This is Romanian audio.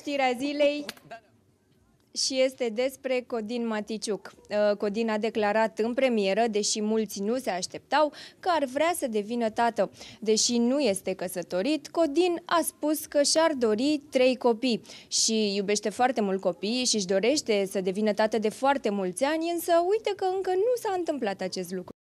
știrea zilei și este despre Codin Maticiuc. Uh, Codin a declarat în premieră, deși mulți nu se așteptau, că ar vrea să devină tată. Deși nu este căsătorit, Codin a spus că și-ar dori trei copii și iubește foarte mult copiii și își dorește să devină tată de foarte mulți ani, însă uite că încă nu s-a întâmplat acest lucru.